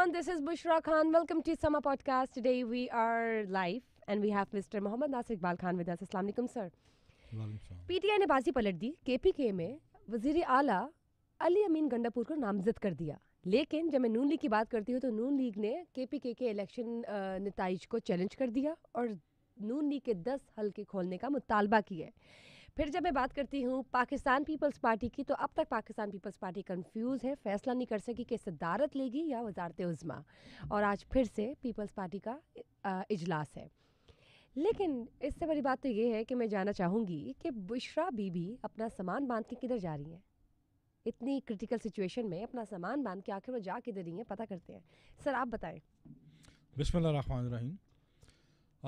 everyone. This is Bushra Khan. Welcome to Sama Podcast. Today we are live and we have Mr. Mohammad Nasir Iqbal Khan with us. Assalamu alaikum, sir. PTI ने बाजी पलट दी KPK में वजीर आला अली अमीन गंडापुर को नामजद कर दिया लेकिन जब मैं नून लीग की बात करती हूँ तो नून लीग ने केपीके के इलेक्शन नतज को चैलेंज कर दिया और नून लीग के दस हल्के खोलने का मुतालबा किया है फिर जब मैं बात करती हूँ पाकिस्तान पीपल्स पार्टी की तो अब तक पाकिस्तान पीपल्स पार्टी कंफ्यूज है फैसला नहीं कर सकी कि सदारत लेगी या वजारत उज़मा और आज फिर से पीपल्स पार्टी का इजलास है लेकिन इससे बड़ी बात तो ये है कि मैं जानना चाहूँगी कि बुशरा बीबी अपना सामान बांध के किधर जा रही हैं इतनी क्रिटिकल सिचुएशन में अपना सामान बांध के आखिर वो जा किधर रही हैं पता करते हैं सर आप बताएँ बिस्मिल्लाह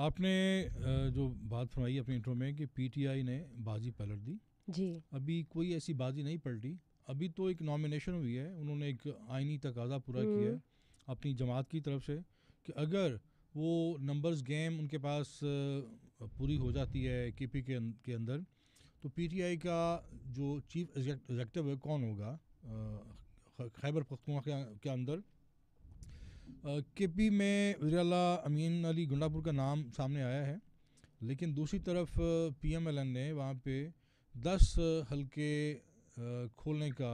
आपने जो बात फरमाई अपने इंट्रो में कि पीटीआई ने बाजी पलट दी जी अभी कोई ऐसी बाजी नहीं पलटी अभी तो एक नॉमिनेशन हुई है उन्होंने एक आइनी तकाजा पूरा किया है हम्म। अपनी जमात की तरफ से कि अगर वो नंबर्स गेम उनके पास पूरी हो जाती है के पी अं-, के के अंदर तो पीटीआई का जो चीफ एग्जेक्टिव है कौन होगा खैबर पख्तूनख्वा के अंदर के पी में वजरला अमीन अली गुंडापुर का नाम सामने आया है लेकिन दूसरी तरफ पी एम एल एन ने वहाँ पे दस हल्के खोलने का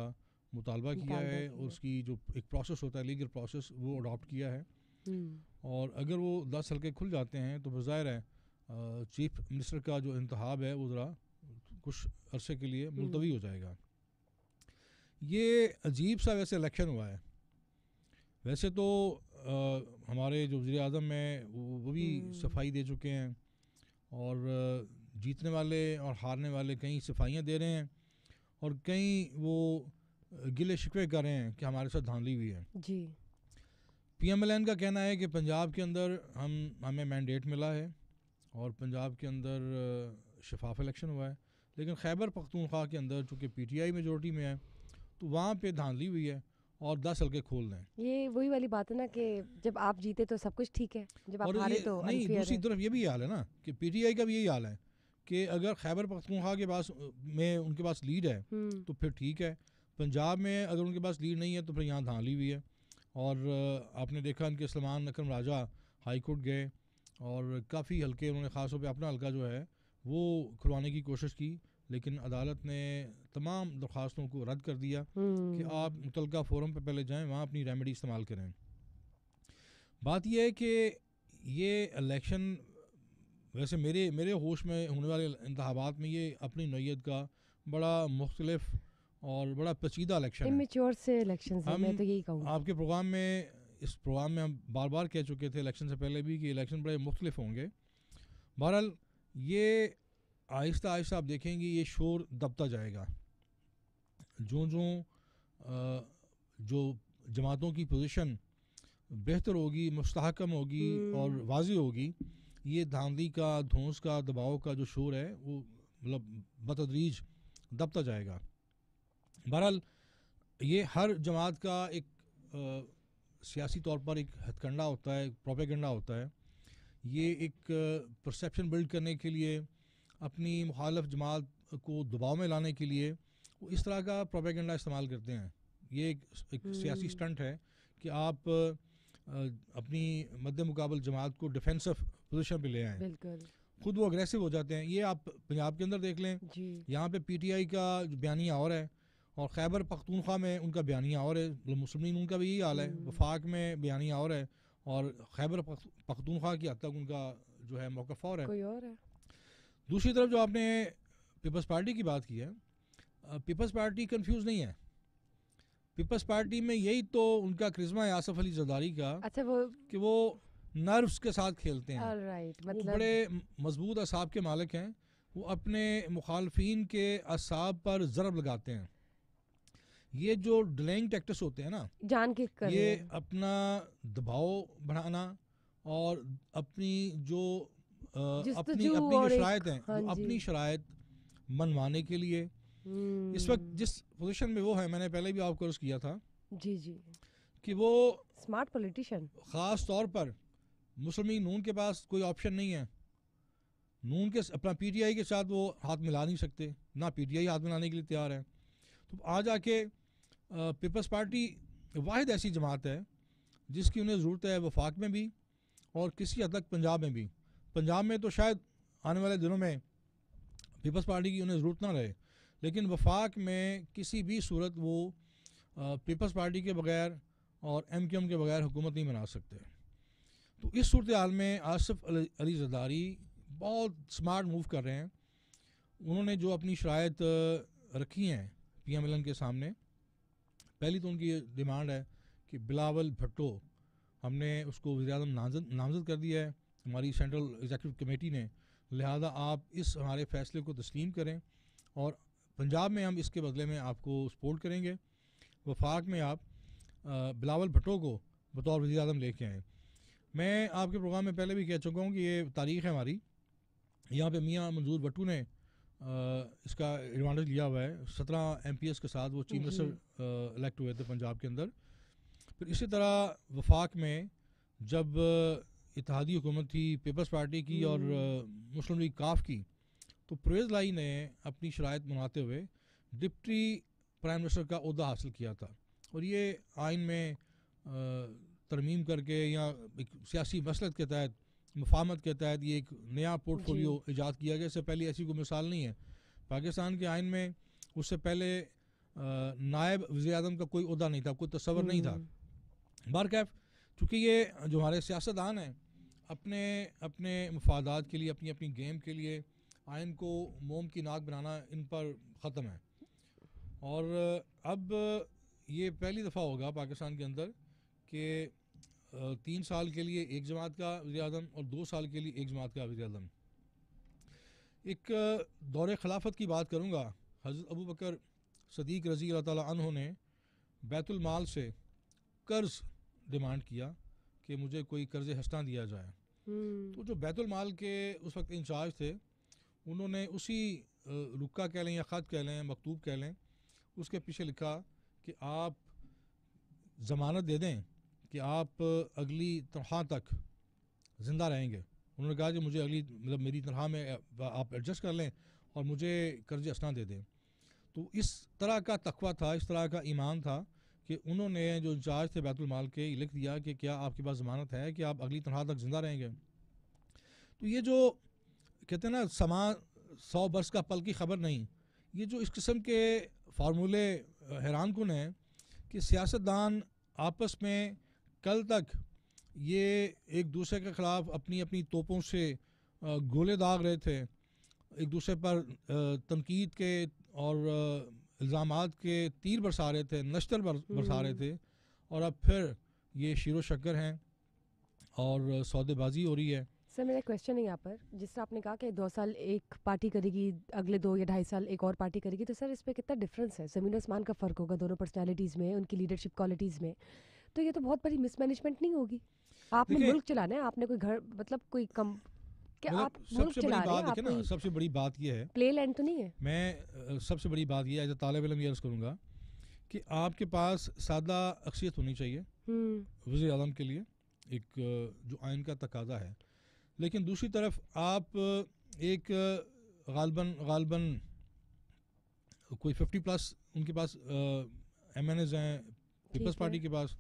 मुतालबा किया है और उसकी जो एक प्रोसेस होता है लीगल प्रोसेस वो अडॉप्ट किया है हम्म। और अगर वो दस हल्के खुल जाते हैं तो ज़ाहिर है चीफ मिनिस्टर का जो इंतहाब है वो ज़रा कुछ अरसे के लिए हम्म। मुलतवी हो जाएगा ये अजीब सा वैसे इलेक्शन हुआ है वैसे तो हमारे जो वजी अजम हैं वो भी हम्म। सफाई दे चुके हैं और जीतने वाले और हारने वाले कई सफाइयाँ दे रहे हैं और कई वो गिले शिकवे कर रहे हैं कि हमारे साथ धांधली हुई है जी पीएमएलएन का कहना है कि पंजाब के अंदर हम हमें मैंडेट मिला है और पंजाब के अंदर शफाफ इलेक्शन हुआ है लेकिन खैबर पख्तूनख्वा के अंदर चूँकि पीटीआई मेजोरिटी में है तो वहाँ पे धांधली हुई है और दस हल्के खोल दें ये वही वाली बात है ना कि जब आप जीते तो सब कुछ ठीक है जब आप हारे तो नहीं दूसरी तरफ ये भी हाल है ना कि पीटीआई का भी यही हाल है कि अगर खैबर पख्तूनख्वा के पास में उनके पास लीड है हम्म। तो फिर ठीक है पंजाब में अगर उनके पास लीड नहीं है तो फिर यहाँ धाली हुई है और आपने देखा इनके सलमान अक्रम राजा हाई कोर्ट गए और काफ़ी हल्के उन्होंने खासतौर पर अपना हल्का जो है वो खुलवाने की कोशिश की लेकिन अदालत ने तमाम दरख्वास्तों को रद्द कर दिया हम्म। कि आप मुतलका फोरम पर पहले जाएँ वहाँ अपनी रेमेडी इस्तेमाल करें बात यह है कि ये इलेक्शन वैसे मेरे मेरे होश में होने वाले इंतबात में ये अपनी नोयत का बड़ा मुख्तलफ और बड़ा पचीदा इलेक्शन से इलेक्शन हम तो यही कहूँ आपके प्रोग्राम में इस प्रोग्राम में हम बार बार कह चुके थे इलेक्शन से पहले भी कि इलेक्शन बड़े मुख्तलिफ होंगे बहरहाल ये आहिस्ता आहिस्ता आप देखेंगे ये शोर दबता जाएगा जो जो जो जमातों की पोजीशन बेहतर होगी मुस्तकम होगी हम्म। और वाजी होगी ये धांधली का धोंस का दबाव का जो शोर है वो मतलब बतदरीज दबता जाएगा बहरहाल ये हर जमात का एक आ, सियासी तौर पर एक हथकंडा होता है प्रोपेगंडा होता है ये एक परसेप्शन बिल्ड करने के लिए अपनी मुखालफ जमात को दबाव में लाने के लिए वो इस तरह का प्रोपेगेंडा इस्तेमाल करते हैं ये एक, एक हम्म। सियासी स्टंट है कि आप अपनी मद मुकाबल जमात को डिफेंसिव पोजिशन पर ले आए खुद वो अग्रेसिव हो जाते हैं ये आप पंजाब के अंदर देख लें यहाँ पे पीटीआई का बयानिया और है और खैबर पख्तूनख्वा में उनका बयानिया और है मतलब मुस्लिम उनका भी यही हाल है हम्म। वफाक में बयानिया और है और खैबर पख्तूनख्वा की हद तक उनका जो है मौकफ़ और है दूसरी तरफ जो आपने पीपल्स पार्टी की बात की है पीपल्स पार्टी कंफ्यूज नहीं है पीपल्स पार्टी में यही तो उनका क्रिज्मा है आसफ अली जदारी का अच्छा वो कि वो नर्व्स के साथ खेलते हैं right, मतलब... वो बड़े मजबूत असाब के मालिक हैं वो अपने मुखालफन के असाब पर ज़रब लगाते हैं ये जो डिलेइंग टैक्टिस होते हैं ना जान के ये अपना दबाव बढ़ाना और अपनी जो तो अपनी अपनी शरायत है हाँ अपनी शरायत मनवाने के लिए हम्म। इस वक्त जिस पोजीशन में वो है मैंने पहले भी आपको किया था जी जी कि वो स्मार्ट पॉलिटिशियन खास तौर पर मुस्लिम नून के पास कोई ऑप्शन नहीं है नून के अपना पीटीआई के साथ वो हाथ मिला नहीं सकते ना पीटीआई हाथ मिलाने के लिए तैयार है तो आज आके पीपल्स पार्टी वाद ऐसी जमात है जिसकी उन्हें ज़रूरत है वफाक में भी और किसी हद तक पंजाब में भी पंजाब में तो शायद आने वाले दिनों में पीपल्स पार्टी की उन्हें ज़रूरत ना रहे लेकिन वफाक में किसी भी सूरत वो पीपल्स पार्टी के बगैर और एम क्यू एम के बगैर हुकूमत नहीं बना सकते तो इस सूरत हाल में आसफ़ अली जदारी बहुत स्मार्ट मूव कर रहे हैं उन्होंने जो अपनी शरात रखी हैं पी एम एल एन के सामने पहली तो उनकी डिमांड है कि बिलावल भट्टो हमने उसको वजी अजम नामजद नामजद कर दिया है हमारी सेंट्रल एग्जीक्यूटिव कमेटी ने लिहाजा आप इस हमारे फैसले को तस्लीम करें और पंजाब में हम इसके बदले में आपको सपोर्ट करेंगे वफाक में आप बिलावल भट्टो को बतौर वजी अजम लेके आएँ मैं आपके प्रोग्राम में पहले भी कह चुका हूँ कि ये तारीख है हमारी यहाँ पे मियाँ मंजूर भट्टू ने आ, इसका एडवांटेज लिया हुआ है सत्रह एम के साथ वो चीफ मिनिस्टर इलेक्ट हुए थे पंजाब के अंदर फिर इसी तरह वफाक में जब इतिहादी हुकूमत थी पीपल्स पार्टी की और हम्म। मुस्लिम लीग काफ की तो परवेज़ लाई ने अपनी शरात मनाते हुए डिप्टी प्राइम मिनिस्टर का अहदा हासिल किया था और ये आइन में तरमीम करके या एक सियासी मसलत के तहत मफामत के तहत ये एक नया पोर्टफोलियो ईजाद किया गया इससे पहले ऐसी कोई मिसाल नहीं है पाकिस्तान के आइन में उससे पहले नायब वजी अजम का कोई अहदा नहीं था कोई तस्वर नहीं था हम्म। बार कैफ चूँकि ये जो हमारे सियासतदान हैं अपने अपने मफादात के लिए अपनी अपनी गेम के लिए आयन को मोम की नाक बनाना इन पर ख़त्म है और अब ये पहली दफ़ा होगा पाकिस्तान के अंदर कि तीन साल के लिए एक जमात का वजी अजम और दो साल के लिए एक जमात का वजी अजम एक दौर खिलाफत की बात करूँगा हज़रत अबू बकर सदीक रज़ी अल्लाह तन ने बैतुलमाल से कर्ज़ डिमांड किया कि मुझे कोई कर्ज़ हस्तां दिया जाए हम्म। तो जो बैतुलमाल के उस वक्त इंचार्ज थे उन्होंने उसी रुका कह लें या ख़त कह लें मकतूब कह लें उसके पीछे लिखा कि आप ज़मानत दे दें कि आप अगली तनख्वाह तक ज़िंदा रहेंगे उन्होंने कहा कि मुझे अगली मतलब मेरी तनख्वाह में आप एडजस्ट कर लें और मुझे कर्ज असना दे दें तो इस तरह का तखवा था इस तरह का ईमान था कि उन्होंने जो इंचार्ज थे बैतुलमाल के लिख दिया कि क्या आपके पास ज़मानत है कि आप अगली तनख्वाह तक ज़िंदा रहेंगे तो ये जो कहते हैं ना समा सौ बर्ष का पल की खबर नहीं ये जो इस किस्म के फार्मूले हैरान कन हैं कि सियासतदान आपस में कल तक ये एक दूसरे के ख़िलाफ़ अपनी अपनी तोपों से गोले दाग रहे थे एक दूसरे पर तनकीद के और इल्ज़ाम के तीर बरसा रहे थे नश्तर हम्म। बरसा रहे थे और अब फिर ये शीर शक्कर हैं और सौदेबाजी हो रही है सर मेरा क्वेश्चन है यहाँ पर जिस तरह आपने कहा कि दो साल एक पार्टी करेगी अगले दो या ढाई साल एक और पार्टी करेगी तो सर इस पर कितना डिफरेंस है ज़मीन आसमान का फ़र्क होगा दोनों पर्सनैलिटीज़ में उनकी लीडरशिप क्वालिटीज़ में तो ये तो बहुत बड़ी मिसमैनेजमेंट नहीं होगी आपने मुल्क चलाना है आपने कोई घर मतलब कोई कम क्या मतलब आप सबसे बड़ी बात है ना सबसे बड़ी बात यह है प्ले लैंड तो नहीं है मैं सबसे बड़ी बात यह तालब इलम यर्ज करूँगा कि आपके पास सादा अक्सियत होनी चाहिए हम्म। वजी अजम के लिए एक जो आयन का तकाजा है लेकिन दूसरी तरफ आप एक गालबन गालबन कोई फिफ्टी प्लस उनके पास एम एन एज हैं पीपल्स पार्टी के पास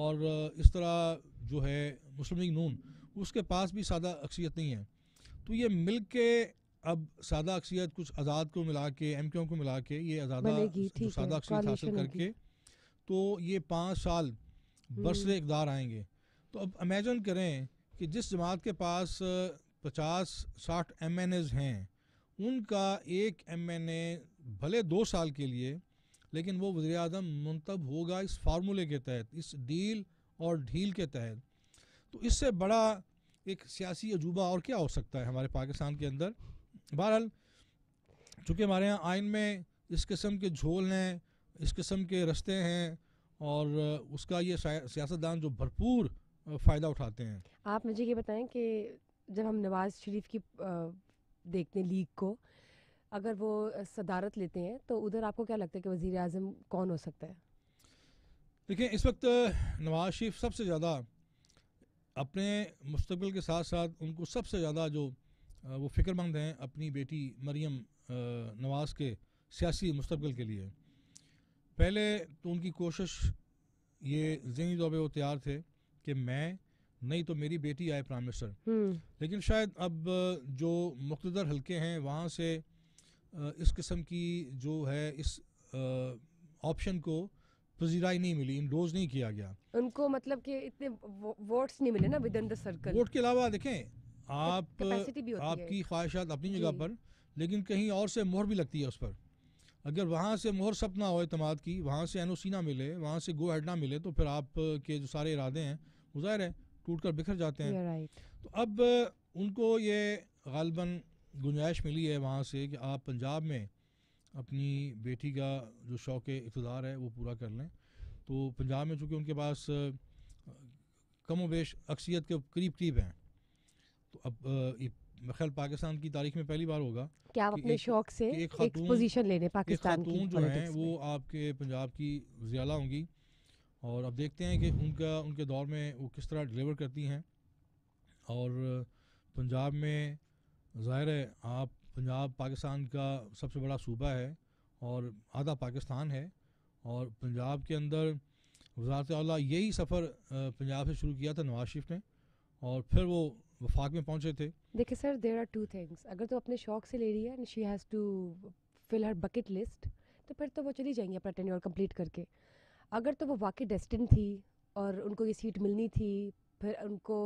और इस तरह जो है मुस्लिम लीग नून उसके पास भी सादा अक्सियत नहीं है तो ये मिल के अब सादा अक्सियत कुछ आज़ाद को मिला के एम क्यू को मिला के ये आज़ादा सादा अक्सियत हासिल करके तो ये पाँच साल बरसर हम्म। इकदार आएंगे तो अब इमेजन करें कि जिस जमात के पास पचास साठ एम एन एज हैं उनका एक एम एन ए भले दो साल के लिए लेकिन वो वज़ी अजम मंतब होगा इस फार्मूले के तहत इस डील और ढील के तहत तो इससे बड़ा एक सियासी अजूबा और क्या हो सकता है हमारे पाकिस्तान के अंदर बहरहाल चूँकि हमारे यहाँ आइन में इस किस्म के झोल हैं इस किस्म के रस्ते हैं और उसका ये सियासतदान जो भरपूर फ़ायदा उठाते हैं आप मुझे ये बताएं कि जब हम नवाज़ शरीफ की देखते हैं लीग को अगर वो सदारत लेते हैं तो उधर आपको क्या लगता है कि वज़ी अजम कौन हो सकता है देखिए इस वक्त नवाज़ शरीफ सबसे ज़्यादा अपने मुस्तबिल के साथ साथ उनको सबसे ज़्यादा जो वो फ़िक्रमंद हैं अपनी बेटी मरियम नवाज़ के सियासी मुस्तबिल के लिए पहले तो उनकी कोशिश ये जहनी तौर पर वो तैयार थे कि मैं नहीं तो मेरी बेटी आए प्राइम मिनिस्टर हम्म। लेकिन शायद अब जो मुख्तर हल्के हैं वहाँ से इस किस्म की जो है इस ऑप्शन को पजीराई नहीं मिली इंडोज नहीं किया गया उनको मतलब कि इतने वोट्स नहीं मिले ना within the circle vote के अलावा देखें आप आपकी ख्वाहिशात अपनी जगह पर लेकिन कहीं और से मोहर भी लगती है उस पर अगर वहाँ से मोहर सब ना हो अतमाद की वहाँ से एन ना मिले वहाँ से गो हेड ना मिले तो फिर आप के जो सारे इरादे हैं वो ज़ाहिर है टूट कर बिखर जाते हैं तो अब उनको ये गालबन गुंजाइश मिली है वहाँ से कि आप पंजाब में अपनी बेटी का जो शौक़ इकतदार है वो पूरा कर लें तो पंजाब में चूँकि उनके पास कम वेश अक्सियत के करीब करीब हैं तो अब ख्याल पाकिस्तान की तारीख में पहली बार होगा क्या आप अपने शौक से एक पोजीशन लेने पाकिस्तान की जो हैं वो आपके पंजाब की जियाला होंगी और अब देखते हैं कि उनका उनके दौर में वो किस तरह डिलीवर करती हैं और पंजाब में ज़ाहिर है आप पंजाब पाकिस्तान का सबसे बड़ा सूबा है और आधा पाकिस्तान है और पंजाब के अंदर वजारत अला यही सफ़र पंजाब से शुरू किया था नवाज शरीफ ने और फिर वो वफाक में पहुँचे थे देखिए sir there are two things अगर तो अपने शौक से ले रही है she has to fill her bucket list तो फिर तो वो चली जाएंगी अपना टेन्योर कंप्लीट करके अगर तो वो वाकई डेस्टिन थी और उनको ये सीट मिलनी थी फिर उनको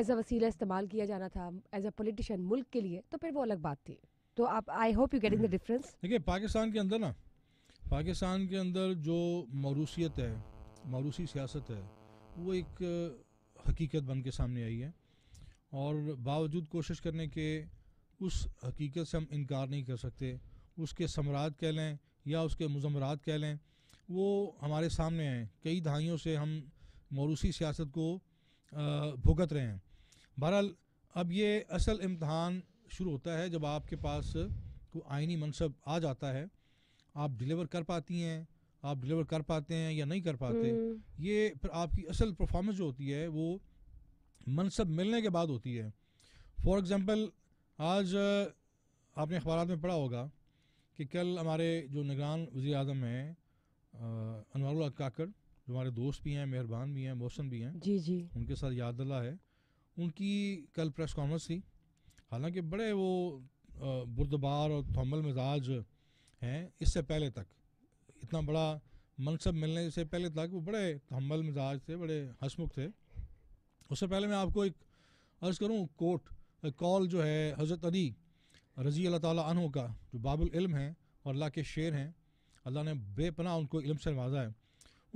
एज अ वसीला इस्तेमाल किया जाना था एज अ पोलिटिशियन मुल्क के लिए तो फिर वो अलग बात थी तो आप I hope you getting the difference देखिए पाकिस्तान के अंदर ना पाकिस्तान के अंदर जो मौरूसीत है मौरूसी सियासत है वो एक हकीकत बन के सामने आई है और बावजूद कोशिश करने के उस हकीकत से हम इनकार नहीं कर सकते उसके समराज कह लें या उसके मुजमरात कह लें वो हमारे सामने हैं कई दहाइयों से हम मौरूसी सियासत को भुगत रहे हैं बहरहाल अब ये असल इम्तहान शुरू होता है जब आपके पास को आइनी मनसब आ जाता है आप डिलीवर कर पाती हैं आप डिलीवर कर पाते हैं या नहीं कर पाते हम्म। ये फिर आपकी असल परफॉर्मेंस जो होती है वो मनसब मिलने के बाद होती है फॉर एग्ज़ाम्पल आज आपने अखबार में पढ़ा होगा कि कल हमारे जो निगरान वज़ी अजम हैं अनवर काकड़ जो हमारे दोस्त भी हैं मेहरबान भी हैं मोहसन भी हैं जी जी उनके साथ याद अल्लाह है उनकी कल प्रेस कॉन्फ्रेंस थी हालांकि बड़े वो बुरदबार और थमल मिजाज हैं इससे पहले तक इतना बड़ा मनसब मिलने से पहले तक वो बड़े थमल मिजाज थे बड़े हंसमुख थे उससे पहले मैं आपको एक अर्ज़ करूँ कोट कॉल जो है हज़रत अली रज़ी अल्लाह ताली का जो बाबुल इल्म हैं और अल्लाह के शेर हैं अल्लाह ने बेपना उनको इल्म से नवाजा है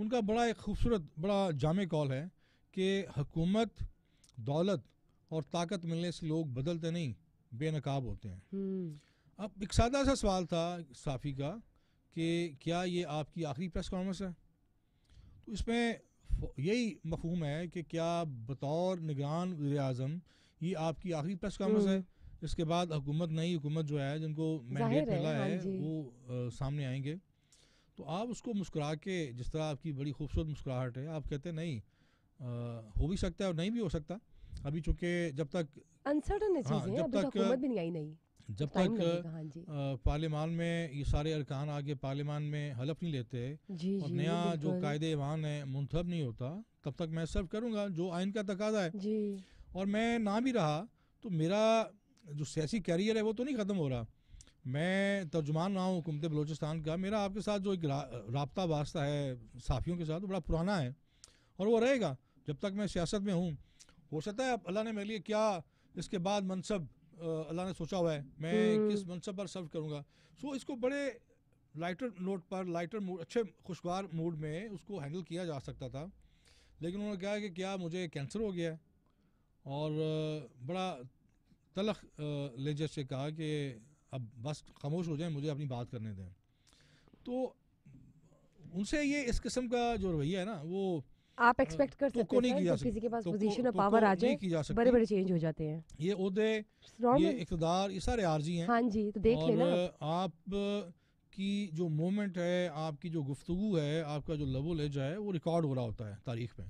उनका बड़ा एक खूबसूरत बड़ा जाम कॉल है कि हुकूमत दौलत और ताकत मिलने से लोग बदलते नहीं बेनकाब होते हैं हम्म। अब एक सादा सा सवाल था साफ़ी का कि क्या ये आपकी आखिरी प्रेस कॉन्फ्रेंस है तो इसमें यही मफहूम है कि क्या बतौर निगरान वजर अजम ये आपकी आखिरी प्रेस कॉन्फ्रेंस है हम्म। इसके बाद हुकूमत नई हुकूमत जो है जिनको मैंडेट मिला है, है हाँ वो आ, सामने आएंगे तो आप उसको मुस्कुरा के जिस तरह आपकी बड़ी खूबसूरत मुस्कुराहट है आप कहते हैं नहीं आ, हो भी सकता है और नहीं भी हो सकता अभी चूंकि जब तक अनसर्टन हाँ, है जब तो तक, तक भी नहीं आई नहीं जब तक हाँ पार्लियामान में ये सारे अरकान आगे पार्लियामान में हलफ नहीं लेते जी, और जी, नया जो कायदे ईवान है मुंतब नहीं होता तब तक मैं सर्व करूंगा जो आइन का तकाजा है जी। और मैं ना भी रहा तो मेरा जो सियासी कैरियर है वो तो नहीं ख़त्म हो रहा मैं तर्जुमान रहा हूँ हुकूमत बलोचिस्तान का मेरा आपके साथ जो एक रबता वास्ता है साफ़ियों के साथ वो बड़ा पुराना है और वो रहेगा जब तक मैं सियासत में हूँ हो सकता है अल्लाह ने मेरे लिए क्या इसके बाद मनसब अल्लाह ने सोचा हुआ है मैं हम्म। किस मनसब पर सर्व करूँगा सो इसको बड़े लाइटर नोट पर लाइटर मूड अच्छे खुशगवार मूड में उसको हैंडल किया जा सकता था लेकिन उन्होंने कहा कि क्या मुझे कैंसर हो गया है और बड़ा तलख लेजर से कहा कि अब बस खामोश हो जाए मुझे अपनी बात करने दें तो उनसे ये इस किस्म का जो रवैया है ना वो आप एक्सपेक्ट कर तो सकते तो हैं कि किसी के पास पोजीशन और पावर आ जाए जा बड़े बड़े चेंज हो जाते हैं ये उहदे ये इकदार ये सारे आरजी हैं हाँ जी तो देख और लेना आप की जो मोमेंट है आपकी जो गुफ्तु है आपका जो लबो लेजा है वो रिकॉर्ड हो रहा होता है तारीख में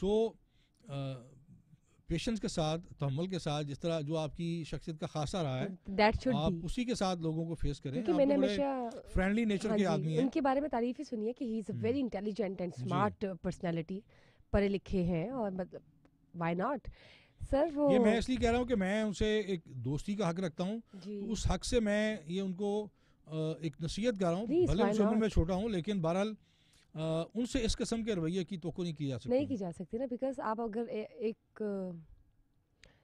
सो so, पेशेंस के साथ तहमल के साथ जिस तरह जो आपकी शख्सियत का खासा रहा है आप be. उसी के साथ लोगों को फेस करें क्योंकि मैंने फ्रेंडली नेचर के हाँ आदमी हैं उनके बारे में तारीफ ही सुनी है कि he is a very intelligent and smart personality पढ़े लिखे हैं और मतलब वाई नॉट सर वो ये मैं इसलिए कह रहा हूँ कि मैं उनसे एक दोस्ती का हक रखता हूँ तो उस हक से मैं ये उनको एक नसीहत कर रहा हूँ भले उस उम्र में छोटा हूँ लेकिन बहरहाल उनसे इस किस्म के रवैये की तो नहीं की जा सकती नहीं की जा सकती ना बिकॉज आप अगर ए, एक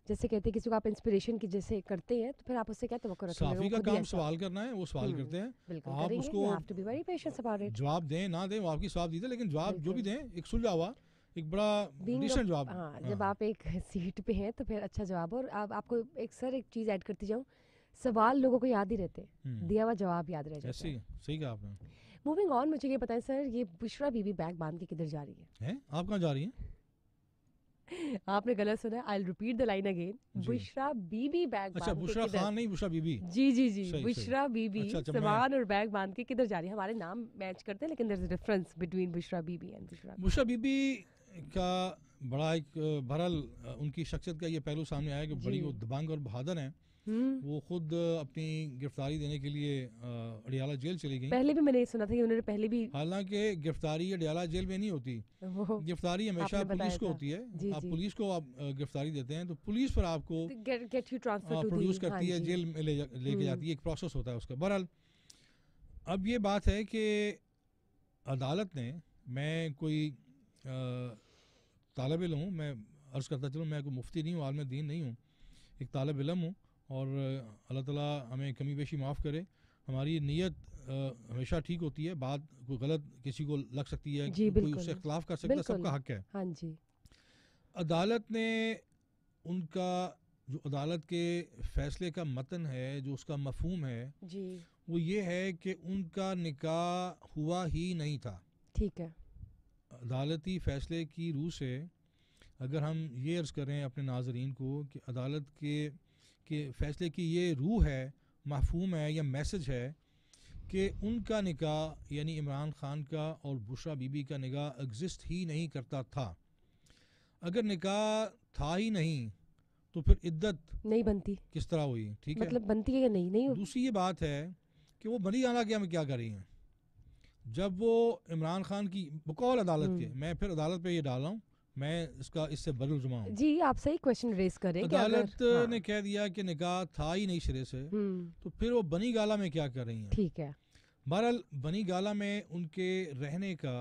जैसे कहते किसी को आप इंस्पिरेशन की जैसे करते हैं तो फिर आप उससे क्या तो साफी का काम सवाल करना है वो सवाल हम्म, करते हैं आप उसको जवाब दें ना दें वो आपकी सवाल दीजिए लेकिन जवाब जो भी दें एक सुलझा हुआ एक बड़ा डिसेंट जवाब हाँ, हाँ जब आप एक सीट पे हैं तो फिर अच्छा जवाब और आप आपको एक सर एक चीज़ ऐड करती जाऊं सवाल लोगों को याद ही रहते हैं हम्म। दिया हुआ जवाब याद रह जाता है सही कहा आपने मूविंग ऑन मुझे ये बताएं सर ये बुशरा बीबी बैग बांध के किधर जा रही है, हैं आप कहाँ जा रही हैं आपने गलत सुना I repeat the line again Bushra Bibi बैग अच्छा बुशरा खान नहीं बुशरा बीबी जी जी जी बुशरा बीबी अच्छा, अच्छा, सामान और बैग बांध के किधर जा रही है हमारे नाम मैच करते हैं लेकिन there is difference between Bushra Bibi and Bushra Bushra Bibi का बड़ा एक बहरहाल उनकी शख्सियत का ये पहलू सामने आया कि बड़ी वो दबंग और बहादुर हैं हम्म। वो खुद अपनी गिरफ्तारी देने के लिए अडियाला जेल चली गई पहले भी मैंने ये सुना था कि उन्होंने पहले भी हालांकि गिरफ्तारी अडियाला जेल में नहीं होती गिरफ्तारी हमेशा पुलिस को होती है जी, आप पुलिस को आप गिरफ्तारी देते हैं तो पुलिस पर आपको प्रोड्यूस तो हाँ, हाँ करती है जेल में लेके हम्म। जाती है एक प्रोसेस होता है उसका बहरहाल अब ये बात है कि अदालत ने मैं कोई तालब इलम हूँ मैं अर्ज़ करता चलूँ मैं कोई मुफ्ती नहीं हूँ आलम दीन नहीं हूँ एक तालब इलम हूँ और अल्लाह ताला हमें कमी पेशी माफ़ करे हमारी नीयत हमेशा ठीक होती है बात कोई गलत किसी को लग सकती है कोई उससे खिलाफ कर सकता है सबका हक है हाँ जी अदालत ने उनका जो अदालत के फैसले का मतन है जो उसका मफहम है जी वो ये है कि उनका निकाह हुआ ही नहीं था ठीक है अदालती फैसले की रूह से अगर हम ये अर्ज़ करें अपने नाजरीन को कि अदालत के कि फ़ैसले की ये रूह है मफहूम है या मैसेज है कि उनका निकाह यानी इमरान ख़ान का और बुशरा बीबी का निकाह एग्जिस्ट ही नहीं करता था अगर निकाह था ही नहीं तो फिर इद्दत नहीं बनती किस तरह हुई ठीक मतलब है मतलब बनती है या नहीं नहीं दूसरी ये बात है कि वो बनी आला क्या में क्या कर रही हैं जब वो इमरान खान की बकौल अदालत के हम्म। मैं फिर अदालत पे ये डाल रहा हूँ मैं इसका इससे बदल जुमा हूँ जी आप सही क्वेश्चन रेस करें अदालत हाँ। ने कह दिया कि निकाह था ही नहीं शरे से हम्म। तो फिर वो बनी गाला में क्या कर रही हैं ठीक है बहरहाल बनी गाला में उनके रहने का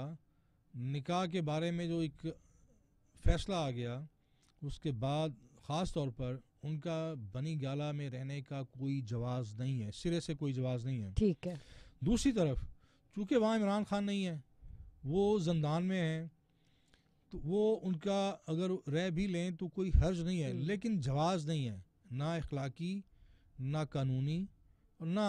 निकाह के बारे में जो एक फैसला आ गया उसके बाद ख़ास तौर पर उनका बनी गाला में रहने का कोई जवाब नहीं है सिरे से कोई जवाब नहीं है ठीक है दूसरी तरफ चूंकि वहाँ इमरान खान नहीं है वो जंदान में है तो वो उनका अगर रह भी लें तो कोई हर्ज नहीं है हम्म। लेकिन जवाज़ नहीं है ना अखलाकी ना कानूनी और ना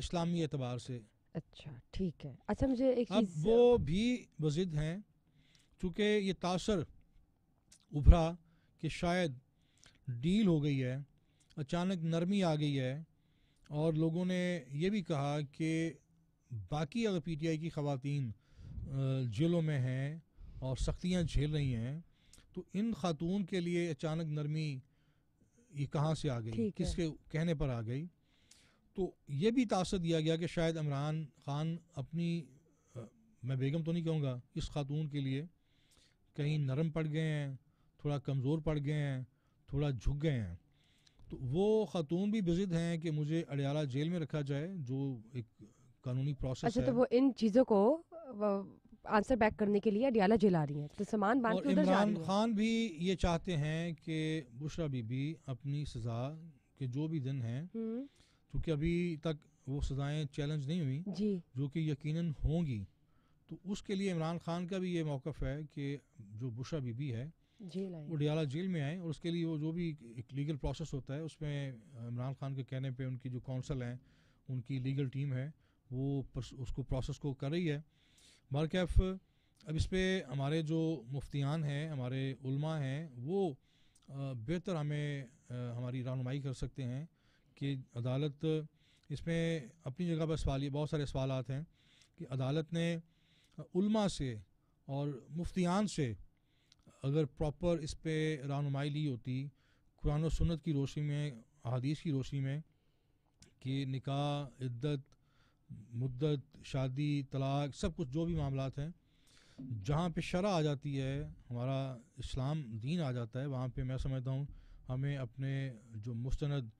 इस्लामी एतबार से अच्छा ठीक है अच्छा मुझे एक अब वो भी वजिद हैं चूँकि ये तासर उभरा कि शायद डील हो गई है अचानक नरमी आ गई है और लोगों ने ये भी कहा कि बाकी अगर पी टी आई की ख़वातीन जेलों में हैं और सख्तियाँ झेल रही हैं तो इन खातून के लिए अचानक नरमी ये कहाँ से आ गई किसके कहने पर आ गई तो ये भी तासर दिया गया कि शायद इमरान खान अपनी आ, मैं बेगम तो नहीं कहूँगा इस खातून के लिए कहीं नरम पड़ गए हैं थोड़ा कमज़ोर पड़ गए हैं थोड़ा झुक गए हैं तो वो खातून भी बजिद हैं कि मुझे अड़ियाला जेल में रखा जाए जो एक कानूनी प्रोसेस अच्छा तो है। तो वो इन चीज़ों को आंसर बैक करने के लिए अडियाला जेल आ रही हैं तो सामान बांध के उधर जा रही खान भी ये चाहते हैं कि बुशरा बीबी अपनी सजा के जो भी दिन हैं हम्म। क्योंकि अभी तक वो सजाएं चैलेंज नहीं हुई जी जो कि यकीनन होंगी तो उसके लिए इमरान खान का भी ये मौक़ है कि जो बुशरा बीबी है जेल वो डियाला जेल में आए और उसके लिए वो जो भी एक लीगल प्रोसेस होता है उसमें इमरान खान के कहने पे उनकी जो काउंसिल हैं उनकी लीगल टीम है वो उसको प्रोसेस को कर रही है बारकैफ अब इस पर हमारे जो मुफ्तियान हैं हमारे उल्मा हैं वो बेहतर हमें हमारी रहनुमाई कर सकते हैं कि अदालत इसमें अपनी जगह पर सवाल बहुत सारे सवाल हैं कि अदालत ने उल्मा से और मुफ्तियान से अगर प्रॉपर इस पर रहनुमाई ली होती कुरान और सुन्नत की रोशनी में अदीस की रोशनी में कि निकाह इद्दत मुद्दत शादी तलाक सब कुछ जो भी मामला हैं जहाँ पे शरा आ जाती है हमारा इस्लाम दीन आ जाता है वहाँ पे मैं समझता हूँ हमें अपने जो मुस्तंद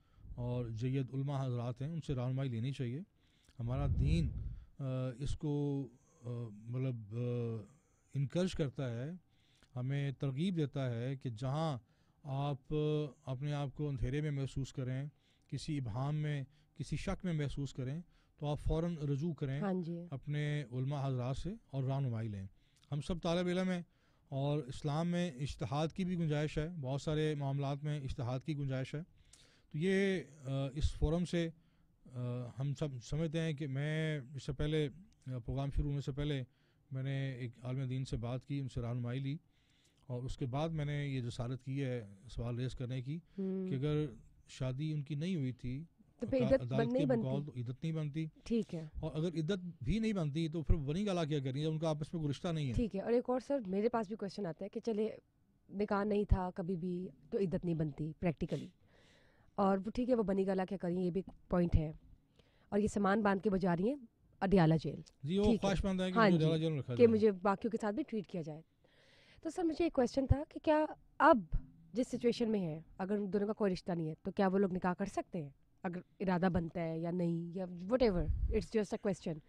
और जैद उलमा हजरात हैं उनसे रहनमाई लेनी चाहिए हमारा दीन इसको मतलब इनक्रज करता है हमें तरगीब देता है कि जहाँ आप अपने आप को अंधेरे में महसूस करें किसी इबहम में किसी शक में महसूस करें तो आप फ़ौर रजू करें हाँ जी अपने उलमा हजरात से और रानुमाई लें हम सब तालब इलम हैं और इस्लाम में इश्तहाद की भी गुंजाइश है बहुत सारे मामलों में इश्तहाद की गुंजाइश है तो ये इस फोरम से हम सब समझते हैं कि मैं इससे पहले प्रोग्राम शुरू होने से पहले मैंने एक आलम दीन से बात की उनसे रहनुमाई ली और उसके बाद मैंने ये जसारत की है सवाल रेस करने की हम्म। कि अगर शादी उनकी नहीं हुई थी तो फिर इद्दत नहीं बनती तो इद्दत नहीं बनती ठीक है और अगर इद्दत भी नहीं बनती तो फिर वनी गला क्या करनी है उनका आपस में गुरिश्ता नहीं है ठीक है और एक और सर मेरे पास भी क्वेश्चन आता है कि चले निकाह नहीं था कभी भी तो इद्दत नहीं बनती प्रैक्टिकली और वो ठीक है वो बनी गला क्या करें ये भी पॉइंट है और ये सामान बांध के बजा रही है अडियाला जेल जी वो ख्वाहिश है कि हाँ मुझे जेल रखा कि मुझे बाकियों के साथ भी ट्रीट किया जाए तो सर मुझे एक क्वेश्चन था कि क्या अब जिस सिचुएशन में है अगर उन दोनों का कोई रिश्ता नहीं है तो क्या वो लोग निकाह कर सकते हैं अगर इरादा बनता है या नहीं या whatever it's just a question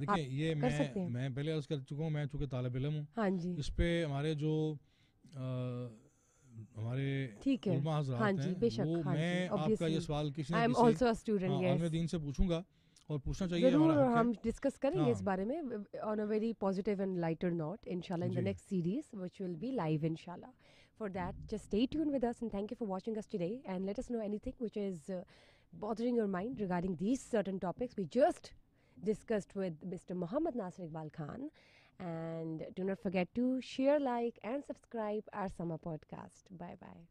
देखिए ये मैं मैं पहले अर्ज कर चुका हूँ मैं चूँकि तालब इलम हूँ हाँ जी इस पे हमारे जो आ, हमारे ठीक है हाँ जी हैं, बेशक वो हाँ मैं जी, आपका ये सवाल किसी I am also a student yes मैं दीन से पूछूंगा और पूछना चाहिए जरूर हम डिस्कस करेंगे हाँ। इस बारे में on a very positive and lighter note इंशाल्लाह in the next series which will be live इंशाल्लाह for that just stay tune with us and thank you for watching us today and let us know anything which is bothering your mind regarding these certain topics we just discussed with Mr. Muhammad Nasir Iqbal Khan. And do not forget to share, like, and subscribe our summer podcast. Bye bye.